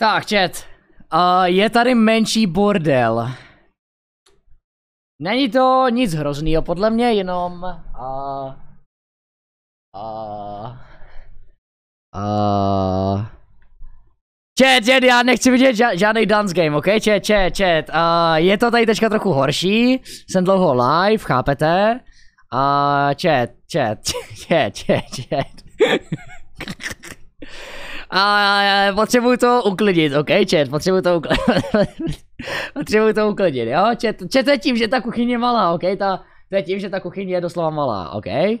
Tak, chat. Uh, je tady menší bordel. Není to nic hroznýho, podle mě jenom... Uh, uh, uh, Chat, chat, já nechci vidět ža žádný dance game, ok? Chat, chat, chat. Uh, je to tady teďka trochu horší, jsem dlouho live, chápete? Uh, chat, chat, chat, chat, chat. A potřebuju to uklidit, ok, chat, potřebuju to uklidit. potřebuju to uklidit, jo, chat, chat je tím, že ta kuchyně je malá, ok, ta, to je tím, že ta kuchyně je doslova malá, ok.